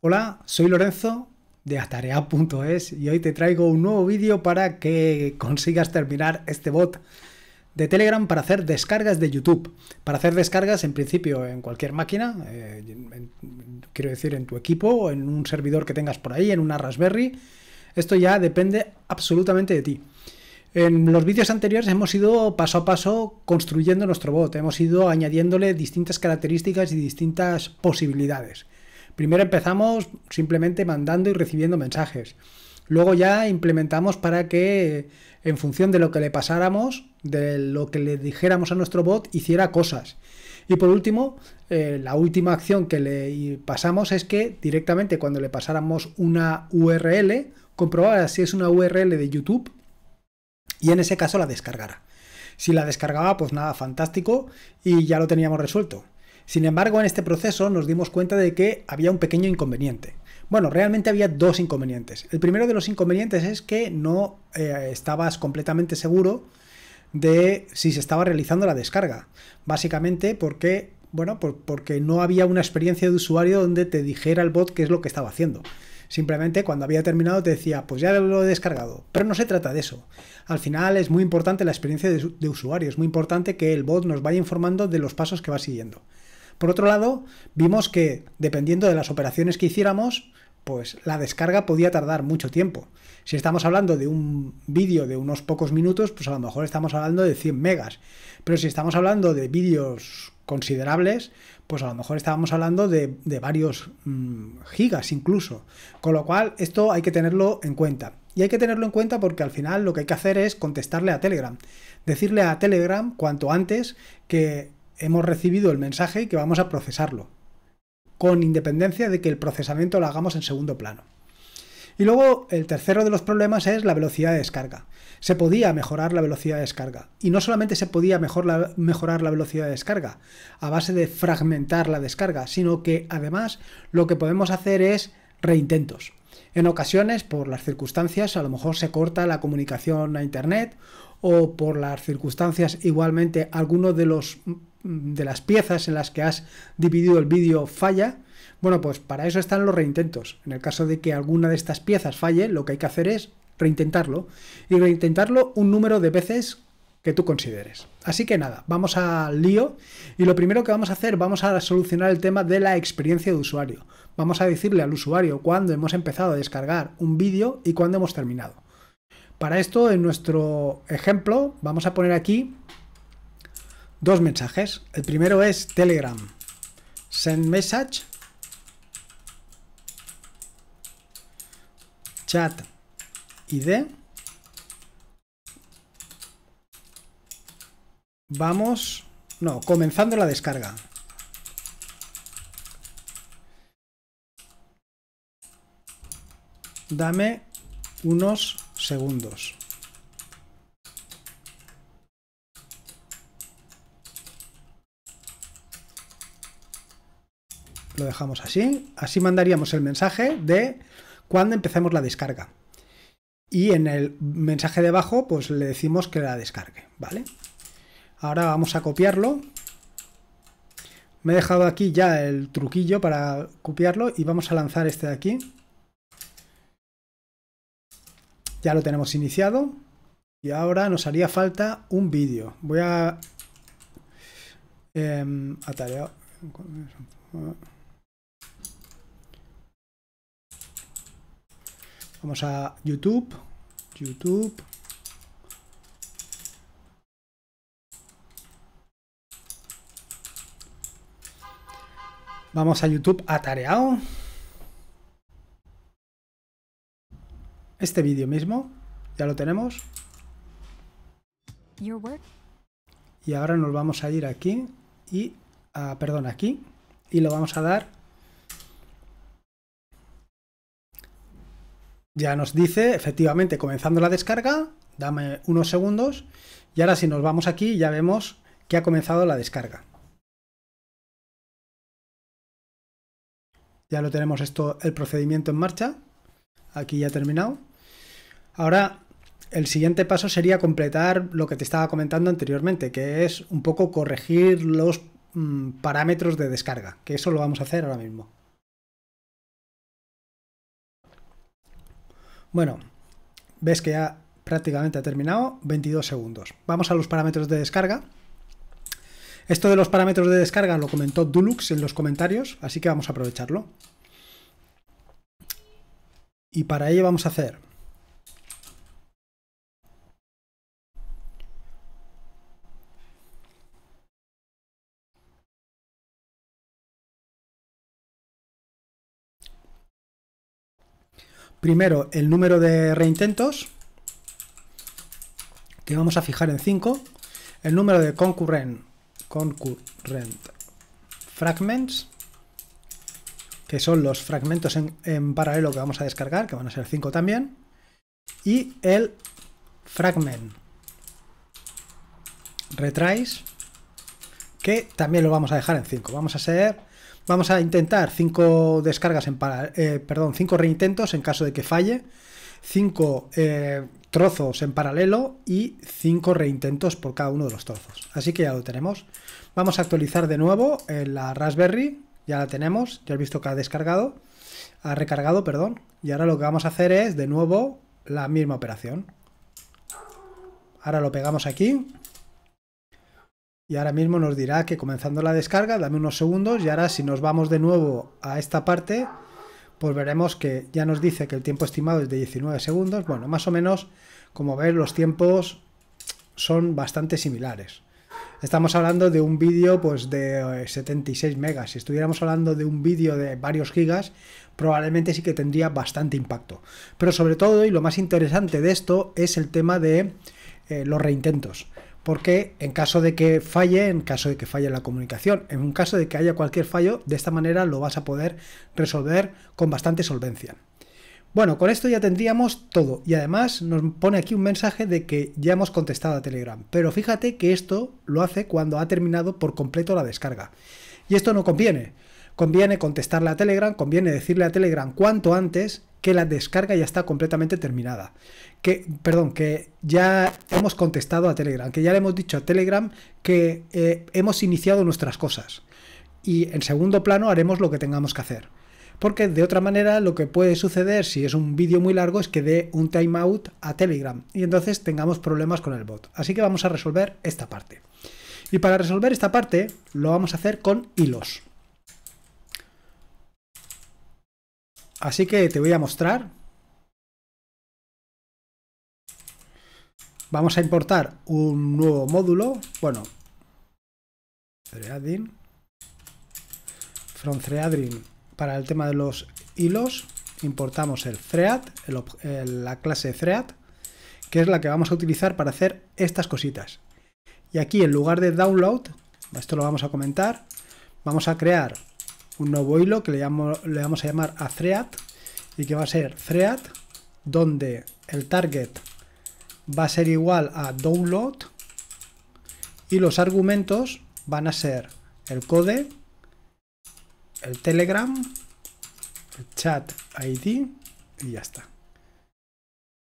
Hola, soy Lorenzo de atarea.es y hoy te traigo un nuevo vídeo para que consigas terminar este bot de Telegram para hacer descargas de YouTube. Para hacer descargas en principio en cualquier máquina, eh, quiero decir en tu equipo o en un servidor que tengas por ahí, en una Raspberry. Esto ya depende absolutamente de ti. En los vídeos anteriores hemos ido paso a paso construyendo nuestro bot, hemos ido añadiéndole distintas características y distintas posibilidades. Primero empezamos simplemente mandando y recibiendo mensajes. Luego ya implementamos para que en función de lo que le pasáramos, de lo que le dijéramos a nuestro bot, hiciera cosas. Y por último, eh, la última acción que le pasamos es que directamente cuando le pasáramos una URL, comprobara si es una URL de YouTube y en ese caso la descargara. Si la descargaba, pues nada, fantástico y ya lo teníamos resuelto. Sin embargo, en este proceso nos dimos cuenta de que había un pequeño inconveniente. Bueno, realmente había dos inconvenientes. El primero de los inconvenientes es que no eh, estabas completamente seguro de si se estaba realizando la descarga. Básicamente porque, bueno, porque no había una experiencia de usuario donde te dijera el bot qué es lo que estaba haciendo. Simplemente cuando había terminado te decía, pues ya lo he descargado. Pero no se trata de eso. Al final es muy importante la experiencia de usuario, es muy importante que el bot nos vaya informando de los pasos que va siguiendo. Por otro lado, vimos que dependiendo de las operaciones que hiciéramos, pues la descarga podía tardar mucho tiempo. Si estamos hablando de un vídeo de unos pocos minutos, pues a lo mejor estamos hablando de 100 megas. Pero si estamos hablando de vídeos considerables, pues a lo mejor estábamos hablando de, varios mm, gigas incluso. Con lo cual, esto hay que tenerlo en cuenta. Y hay que tenerlo en cuenta porque al final lo que hay que hacer es contestarle a Telegram. Decirle a Telegram cuanto antes que hemos recibido el mensaje y que vamos a procesarlo, con independencia de que el procesamiento lo hagamos en segundo plano. Y luego el tercero de los problemas es la velocidad de descarga. Se podía mejorar la velocidad de descarga. Y no solamente se podía mejorar la velocidad de descarga a base de fragmentar la descarga, sino que además lo que podemos hacer es reintentos. En ocasiones, por las circunstancias, a lo mejor se corta la comunicación a Internet o por las circunstancias igualmente alguno de los de las piezas en las que has dividido el vídeo falla, bueno, pues para eso están los reintentos. En el caso de que alguna de estas piezas falle, lo que hay que hacer es reintentarlo y reintentarlo un número de veces que tú consideres. Así que nada, vamos al lío y lo primero que vamos a hacer, vamos a solucionar el tema de la experiencia de usuario. Vamos a decirle al usuario cuándo hemos empezado a descargar un vídeo y cuándo hemos terminado. Para esto, en nuestro ejemplo, vamos a poner aquí dos mensajes. El primero es Telegram. Send message. Chat ID. Vamos. No, comenzando la descarga. Dame unos segundos. Lo dejamos así. Así mandaríamos el mensaje de cuando empecemos la descarga. Y en el mensaje de abajo, pues le decimos que la descargue, ¿vale? Ahora vamos a copiarlo. Me he dejado aquí ya el truquillo para copiarlo y vamos a lanzar este de aquí. Ya lo tenemos iniciado. Y ahora nos haría falta un vídeo. Voy a... Eh, atarear... Vamos a YouTube. YouTube. Vamos a YouTube atareado. Este vídeo mismo. Ya lo tenemos. Y ahora nos vamos a ir aquí. Y, ah, perdón, aquí. Y lo vamos a dar ya nos dice, efectivamente, comenzando la descarga, dame unos segundos, y ahora si nos vamos aquí ya vemos que ha comenzado la descarga. Ya lo tenemos esto, el procedimiento en marcha. Aquí ya ha terminado. Ahora, el siguiente paso sería completar lo que te estaba comentando anteriormente, que es un poco corregir los mm, parámetros de descarga, que eso lo vamos a hacer ahora mismo. Bueno, ves que ya prácticamente ha terminado, 22 segundos. Vamos a los parámetros de descarga. Esto de los parámetros de descarga lo comentó Dulux en los comentarios, así que vamos a aprovecharlo. Y para ello vamos a hacer primero el número de reintentos, que vamos a fijar en 5, el número de concurrent, concurrent fragments, que son los fragmentos en, paralelo que vamos a descargar, que van a ser 5 también, y el fragment retries, que también lo vamos a dejar en 5. Vamos a ser Vamos a intentar 5 descargas en eh, reintentos en caso de que falle, 5 eh, trozos en paralelo y 5 reintentos por cada uno de los trozos. Así que ya lo tenemos. Vamos a actualizar de nuevo en eh, la Raspberry, ya la tenemos, ya has visto que ha descargado, ha recargado, perdón, y ahora lo que vamos a hacer es de nuevo la misma operación. Ahora lo pegamos aquí y ahora mismo nos dirá que comenzando la descarga, dame unos segundos y ahora si nos vamos de nuevo a esta parte, pues veremos que ya nos dice que el tiempo estimado es de 19 segundos. Bueno, más o menos, como ves, los tiempos son bastante similares. Estamos hablando de un vídeo pues de 76 eh, megas. Si estuviéramos hablando de un vídeo de varios gigas, probablemente sí que tendría bastante impacto. Pero sobre todo, y lo más interesante de esto, es el tema de eh, los reintentos porque en caso de que falle, en caso de que falle la comunicación, en un caso de que haya cualquier fallo, de esta manera lo vas a poder resolver con bastante solvencia. Bueno, con esto ya tendríamos todo y además nos pone aquí un mensaje de que ya hemos contestado a Telegram, pero fíjate que esto lo hace cuando ha terminado por completo la descarga. Y esto no conviene. Conviene contestarle a Telegram, conviene decirle a Telegram cuanto antes que la descarga ya está completamente terminada. Que, perdón, que ya hemos contestado a Telegram, que ya le hemos dicho a Telegram que eh, hemos iniciado nuestras cosas. Y en segundo plano haremos lo que tengamos que hacer. Porque de otra manera lo que puede suceder si es un vídeo muy largo es que dé un timeout a Telegram y entonces tengamos problemas con el bot. Así que vamos a resolver esta parte. Y para resolver esta parte lo vamos a hacer con hilos. Así que te voy a mostrar. Vamos a importar un nuevo módulo. Bueno, threading. From threading para el tema de los hilos. Importamos el thread, la clase thread, que es la que vamos a utilizar para hacer estas cositas. Y aquí en lugar de download, esto lo vamos a comentar, vamos a crear un nuevo hilo que le, vamos a llamar a thread y que va a ser thread donde el target va a ser igual a download y los argumentos van a ser el code, el telegram, el chat ID y ya está.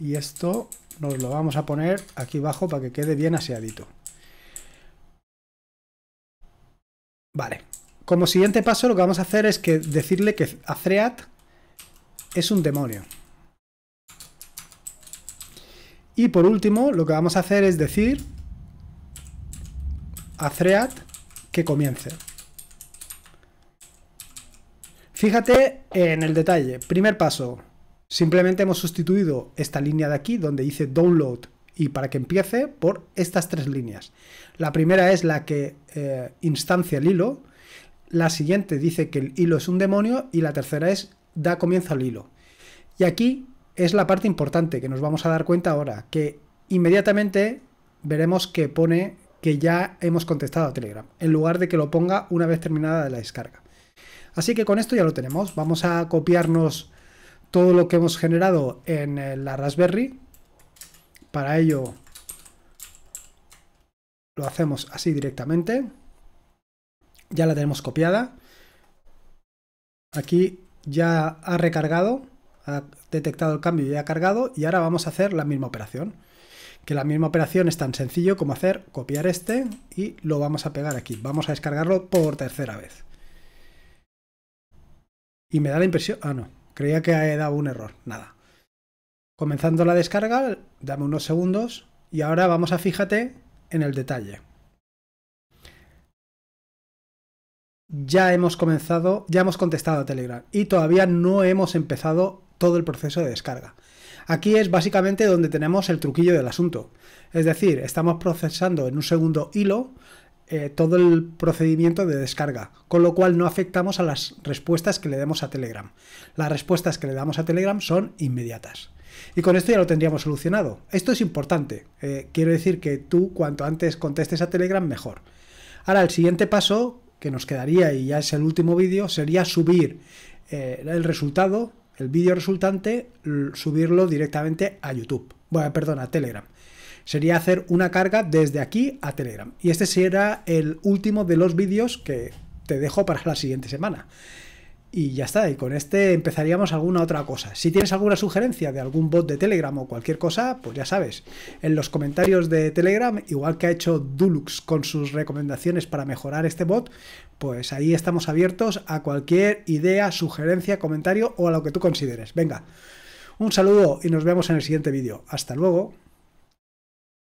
Y esto nos lo vamos a poner aquí abajo para que quede bien aseadito. Vale, como siguiente paso lo que vamos a hacer es que decirle que Azreat es un demonio. Y por último, lo que vamos a hacer es decir a Threat que comience. Fíjate en el detalle. Primer paso. Simplemente hemos sustituido esta línea de aquí, donde dice download y para que empiece, por estas tres líneas. La primera es la que eh, instancia el hilo, la siguiente dice que el hilo es un demonio y la tercera es da comienzo al hilo. Y aquí es la parte importante que nos vamos a dar cuenta ahora, que inmediatamente veremos que pone que ya hemos contestado a Telegram, en lugar de que lo ponga una vez terminada la descarga. Así que con esto ya lo tenemos. Vamos a copiarnos todo lo que hemos generado en eh, la Raspberry. Para ello lo hacemos así directamente ya la tenemos copiada. Aquí ya ha recargado, ha detectado el cambio y ha cargado y ahora vamos a hacer la misma operación. Que la misma operación es tan sencillo como hacer copiar este y lo vamos a pegar aquí. Vamos a descargarlo por tercera vez. Y me da la impresión... Ah, no. Creía que he dado un error. Nada. Comenzando la descarga, dame unos segundos y ahora vamos a fíjate en el detalle. ya hemos comenzado, ya hemos contestado a Telegram y todavía no hemos empezado todo el proceso de descarga. Aquí es básicamente donde tenemos el truquillo del asunto. Es decir, estamos procesando en un segundo hilo eh, todo el procedimiento de descarga, con lo cual no afectamos a las respuestas que le demos a Telegram. Las respuestas que le damos a Telegram son inmediatas. Y con esto ya lo tendríamos solucionado. Esto es importante. Eh, quiero decir que tú cuanto antes contestes a Telegram, mejor. Ahora, el siguiente paso, que nos quedaría, y ya es el último vídeo, sería subir eh, el resultado, el vídeo resultante, subirlo directamente a YouTube. Bueno, perdona a Telegram. Sería hacer una carga desde aquí a Telegram. Y este será el último de los vídeos que te dejo para la siguiente semana y ya está, y con este empezaríamos alguna otra cosa. Si tienes alguna sugerencia de algún bot de Telegram o cualquier cosa, pues ya sabes, en los comentarios de Telegram, igual que ha hecho Dulux con sus recomendaciones para mejorar este bot, pues ahí estamos abiertos a cualquier idea, sugerencia, comentario o a lo que tú consideres. Venga, un saludo y nos vemos en el siguiente vídeo. Hasta luego.